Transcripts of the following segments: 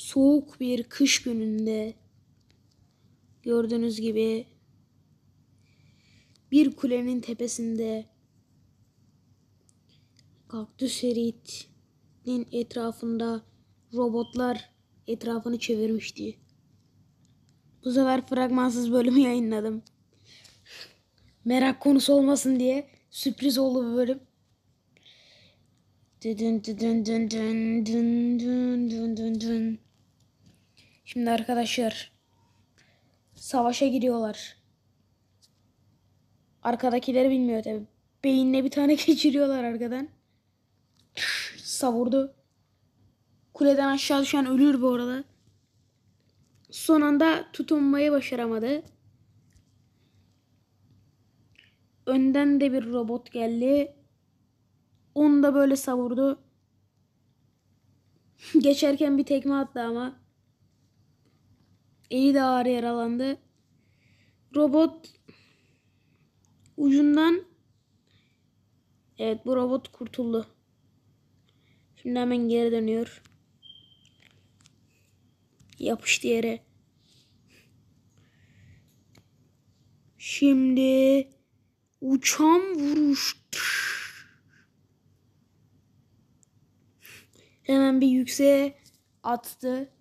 soğuk bir kış gününde gördüğünüz gibi bir kulenin tepesinde kaktüs eritin etrafında robotlar etrafını çevirmişti. Bu sefer fragmansız bölümü yayınladım. Merak konusu olmasın diye sürpriz oldu bu bölüm. Dün dün dün dün dün dün dün dün dün. Şimdi arkadaşlar savaşa gidiyorlar. Arkadakileri bilmiyor tabi. Beyinle bir tane geçiriyorlar arkadan. Savurdu. Kuleden aşağı düşen ölür bu arada. Son anda tutunmayı başaramadı. Önden de bir robot geldi. Onu da böyle savurdu. Geçerken bir tekme attı ama Eli de ağır yaralandı. Robot ucundan Evet bu robot kurtuldu. Şimdi hemen geri dönüyor. Yapıştı yere. Şimdi uçan vuruş. Hemen bir yükseğe attı.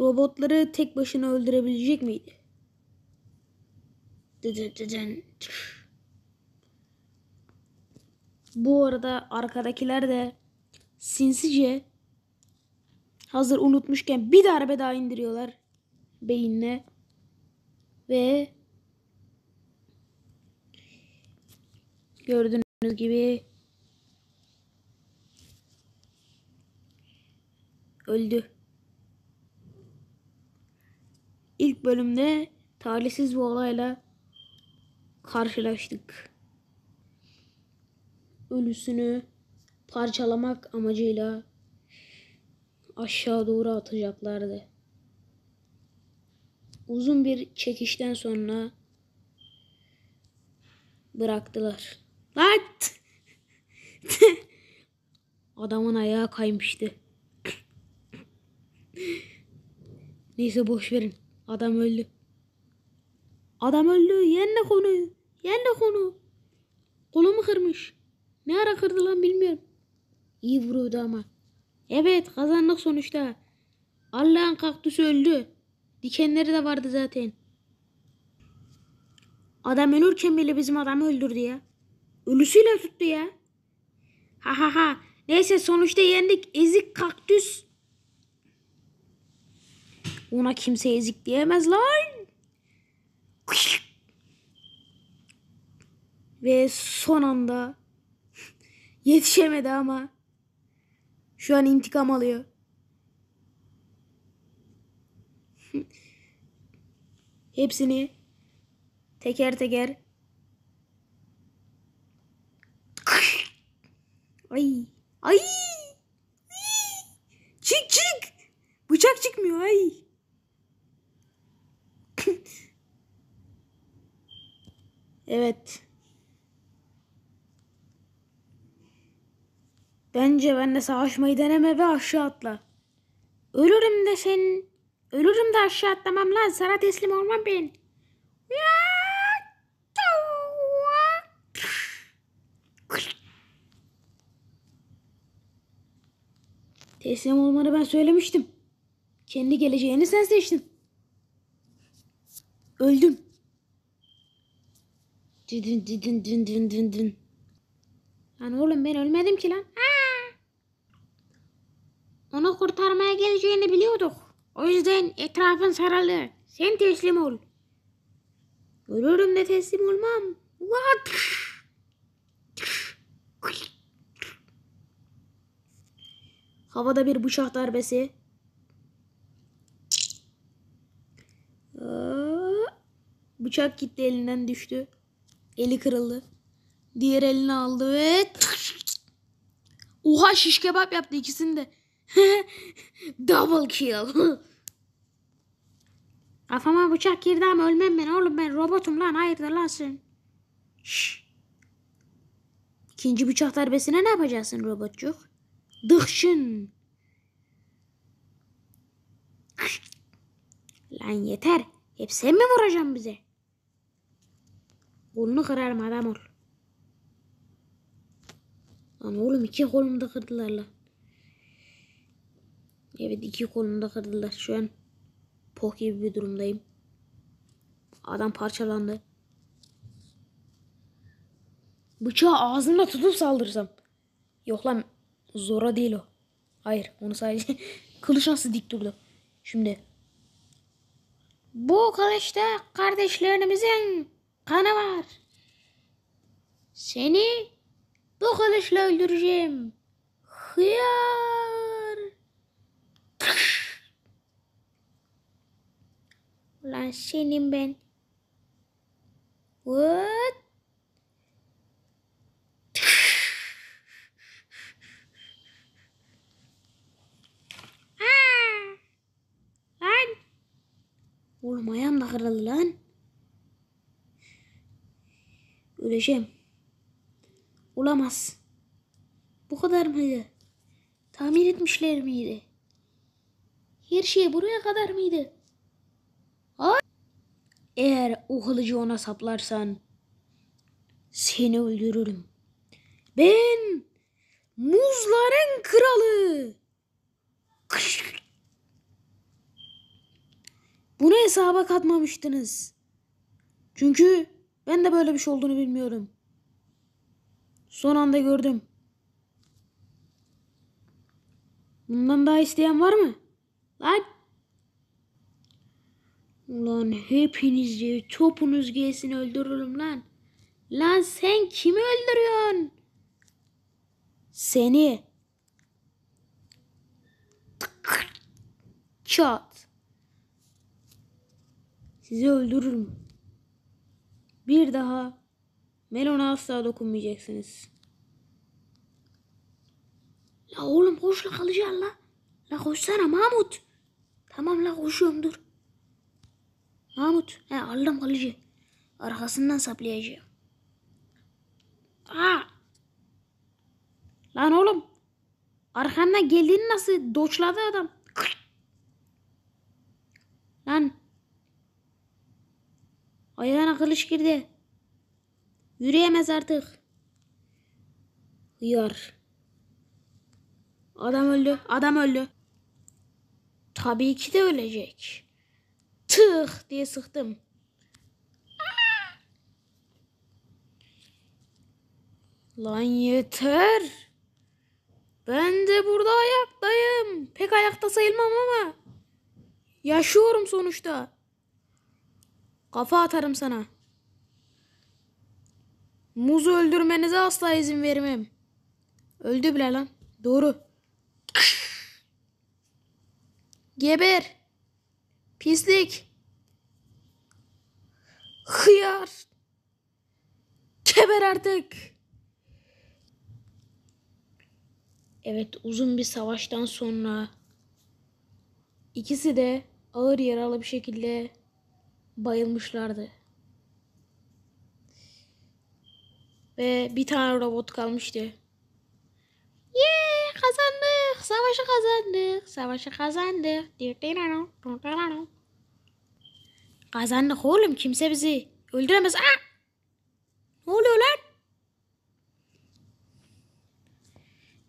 Robotları tek başına öldürebilecek miydi? Bu arada arkadakiler de sinsice hazır unutmuşken bir darbe daha indiriyorlar beyinle ve gördüğünüz gibi öldü. İlk bölümde talihsiz bir olayla karşılaştık. Ölüsünü parçalamak amacıyla aşağı doğru atacaklardı. Uzun bir çekişten sonra bıraktılar. Lan! Adamın ayağı kaymıştı. Neyse boş verin. Adam öldü. Adam öldü. Yenle konuyu. Yenle konu. Kolumu kırmış. Ne ara kırdı lan bilmiyorum. İyi vuruyordu ama. Evet kazandık sonuçta. Allah'ın kaktüsü öldü. Dikenleri de vardı zaten. Adam ölürken bile bizim adamı öldürdü ya. Ölüsüyle tuttu ya. Ha ha ha. Neyse sonuçta yendik. Ezik kaktüs ona kimse ezik diyemez lan. Ve son anda yetişemedi ama şu an intikam alıyor. Hepsini teker teker Ay. Ay. Çık çık. Bıçak çıkmıyor. Ay. Evet. Bence benle savaşmayı deneme ve aşağı atla. Ölürüm de senin. Ölürüm de aşağı atlamam lan. Sana teslim olmam ben. Teslim olmanı ben söylemiştim. Kendi geleceğini sen seçtin. Öldün. Dün dün dün dün dün dün. Lan oğlum ben ölmedim ki lan. Ha! Onu kurtarmaya geleceğini biliyorduk. O yüzden etrafın sarılı. Sen teslim ol. Ölürüm de teslim olmam. What? Havada bir bıçak darbesi. Bıçak gitti elinden düştü. Eli kırıldı. Diğer elini aldı ve Oha şiş kebap yaptı ikisini de. Double kill. Afama bıçak girdi ama ölmem ben oğlum ben robotum lan hayırdır lan sen. Şş. İkinci bıçak darbesine ne yapacaksın robotçuk? Dıkşın. Lan yeter. Hep sen mi vuracaksın bize? Kolunu kırarım adam ol. Lan oğlum iki kolumda kırdılar lan. Evet iki kolumda kırdılar. Şu an poh gibi bir durumdayım. Adam parçalandı. Bıçağı ağzımda tutup saldırsam. Yok lan zora değil o. Hayır onu sadece kılıç nasıl dik durdu. Şimdi. Bu kılıçta kardeşlerimizin kanı var. Seni bu kılıçla öldüreceğim. Hıyar. Ulan senin ben. What? Oğlum ayağım da kırıldı lan. Öleceğim. Olamaz. Bu kadar mıydı? Tamir etmişler miydi? Her şey buraya kadar mıydı? Hayır. Eğer o kılıcı ona saplarsan seni öldürürüm. Ben muzların kralı. Kış. Bunu hesaba katmamıştınız. Çünkü ben de böyle bir şey olduğunu bilmiyorum. Son anda gördüm. Bundan daha isteyen var mı? Lan! Ulan hepinizi topunuz gelsin öldürürüm lan. Lan sen kimi öldürüyorsun? Seni. Çat. Sizi öldürürüm. Bir daha melona asla dokunmayacaksınız. La oğlum koş la kalacaksın la. La koşsana Mahmut. Tamam la koşuyorum dur. Mahmut he aldım kalıcı. Arkasından saplayacağım. Aa. Lan oğlum. Arkandan geldiğini nasıl doçladı adam. Ayağına kılıç girdi. Yürüyemez artık. Hıyar. Adam öldü. Adam öldü. Tabii ki de ölecek. Tık diye sıktım. Lan yeter. Ben de burada ayaktayım. Pek ayakta sayılmam ama. Yaşıyorum sonuçta. Kafa atarım sana. Muzu öldürmenize asla izin vermem. Öldü bile lan. Doğru. Geber. Pislik. Hıyar. Geber artık. Evet uzun bir savaştan sonra ikisi de ağır yaralı bir şekilde bayılmışlardı. Ve bir tane robot kalmıştı. Yeah, kazandık. Savaşı kazandık. Savaşı kazandık. Kazandık oğlum. Kimse bizi öldüremez. Aa! Ne oluyor lan?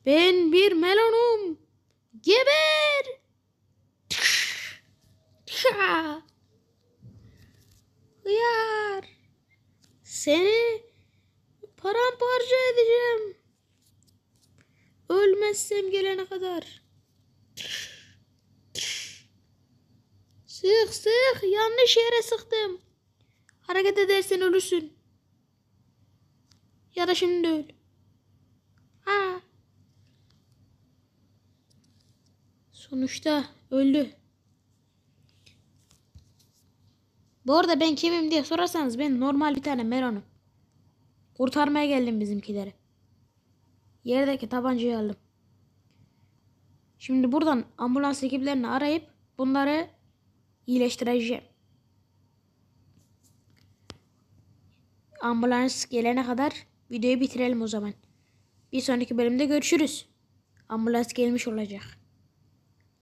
Ben bir melonum. Geber. Tşa. Hıyar. Seni paramparça edeceğim. Ölmezsem gelene kadar. Sık sık yanlış yere sıktım. Hareket edersen ölürsün. Ya da şimdi öl. Ha. Sonuçta öldü. Bu arada ben kimim diye sorarsanız ben normal bir tane Meron'um. Kurtarmaya geldim bizimkileri. Yerdeki tabancayı aldım. Şimdi buradan ambulans ekiplerini arayıp bunları iyileştireceğim. Ambulans gelene kadar videoyu bitirelim o zaman. Bir sonraki bölümde görüşürüz. Ambulans gelmiş olacak.